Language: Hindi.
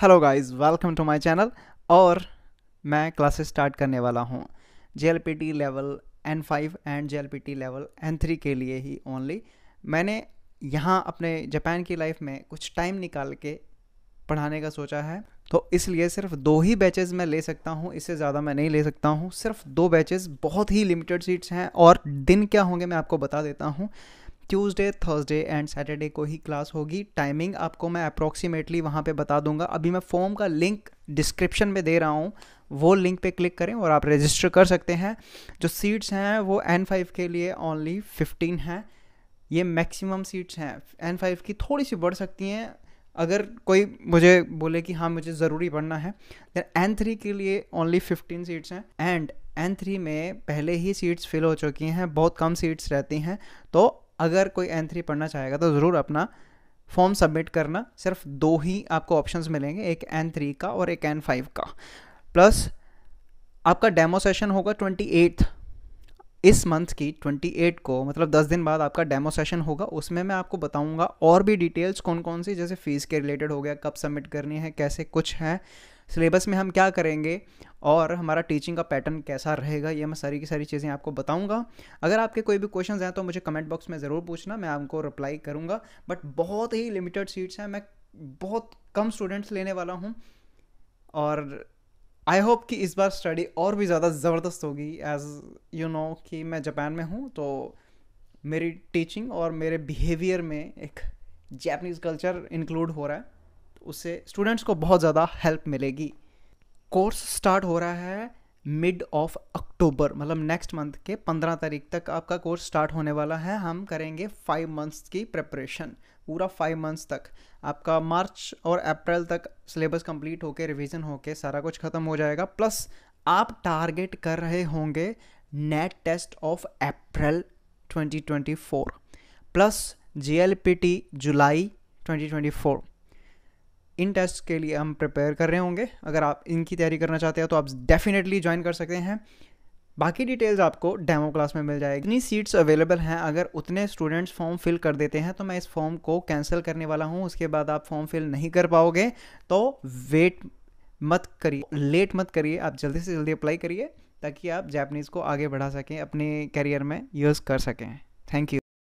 hello guys welcome to my channel और मैं क्लासेस स्टार्ट करने वाला हूँ J level N five and J level N three के लिए ही ओनली मैंने यहाँ अपने जापान की लाइफ में कुछ टाइम निकाल के पढ़ाने का सोचा है तो इसलिए सिर्फ दो ही बैचेस मैं ले सकता हूँ इससे ज़्यादा मैं नहीं ले सकता हूँ सिर्फ दो बैचेस बहुत ही लिमिटेड सीट्स हैं और दिन क्या होंगे मैं आपको बता देता हूँ ट्यूसडे थर्सडे एंड सैटरडे को ही क्लास होगी टाइमिंग आपको मैं अप्रॉक्सीमेटली वहाँ पे बता दूंगा अभी मैं फॉर्म का लिंक डिस्क्रिप्शन में दे रहा हूँ वो लिंक पे क्लिक करें और आप रजिस्टर कर सकते हैं जो सीट्स हैं वो एन फाइव के लिए ओनली फिफ्टीन हैं ये मैक्सिमम सीट्स हैं एन फाइव की थोड़ी सी बढ़ सकती हैं अगर कोई मुझे बोले कि हाँ मुझे ज़रूरी पढ़ना है देन एन थ्री के लिए ओनली फिफ्टीन सीट्स हैं एंड एन थ्री में पहले ही सीट्स फिल हो चुकी हैं बहुत कम सीट्स रहती हैं तो अगर कोई एन थ्री पढ़ना चाहेगा तो ज़रूर अपना फॉर्म सबमिट करना सिर्फ दो ही आपको ऑप्शंस मिलेंगे एक एन थ्री का और एक एन फाइव का प्लस आपका डेमो सेशन होगा ट्वेंटी एट्थ इस मंथ की ट्वेंटी एट को मतलब दस दिन बाद आपका डेमो सेशन होगा उसमें मैं आपको बताऊंगा और भी डिटेल्स कौन कौन सी जैसे फ़ीस के रिलेटेड हो गया कब सबमिट करनी है कैसे कुछ है सिलेबस में हम क्या करेंगे और हमारा टीचिंग का पैटर्न कैसा रहेगा ये मैं सारी की सारी चीज़ें आपको बताऊंगा अगर आपके कोई भी क्वेश्चन हैं तो मुझे कमेंट बॉक्स में ज़रूर पूछना मैं आपको रिप्लाई करूँगा बट बहुत ही लिमिटेड सीट्स हैं मैं बहुत कम स्टूडेंट्स लेने वाला हूँ और आई होप कि इस बार स्टडी और भी ज़्यादा ज़बरदस्त होगी एज़ यू नो कि मैं जापान में हूँ तो मेरी टीचिंग और मेरे बिहेवियर में एक जैपनीज़ कल्चर इंक्लूड हो रहा है उससे स्टूडेंट्स को बहुत ज़्यादा हेल्प मिलेगी कोर्स स्टार्ट हो रहा है मिड ऑफ अक्टूबर मतलब नेक्स्ट मंथ के पंद्रह तारीख तक आपका कोर्स स्टार्ट होने वाला है हम करेंगे फाइव मंथ्स की प्रेपरेशन पूरा फाइव मंथ्स तक आपका मार्च और अप्रैल तक सिलेबस कंप्लीट होके रिवीजन होके सारा कुछ ख़त्म हो जाएगा प्लस आप टारगेट कर रहे होंगे NAT test of April 2024 plus जी जुलाई 2024 इन टेस्ट के लिए हम प्रिपेयर कर रहे होंगे अगर आप इनकी तैयारी करना चाहते हो तो आप डेफिनेटली ज्वाइन कर सकते हैं बाकी डिटेल्स आपको डेमो क्लास में मिल जाएगी इतनी सीट्स अवेलेबल हैं अगर उतने स्टूडेंट्स फॉर्म फिल कर देते हैं तो मैं इस फॉर्म को कैंसिल करने वाला हूँ उसके बाद आप फॉर्म फिल नहीं कर पाओगे तो वेट मत करिए लेट मत करिए आप जल्दी से जल्दी अप्लाई करिए ताकि आप जैपनीज़ को आगे बढ़ा सकें अपने करियर में यूज़ कर सकें थैंक यू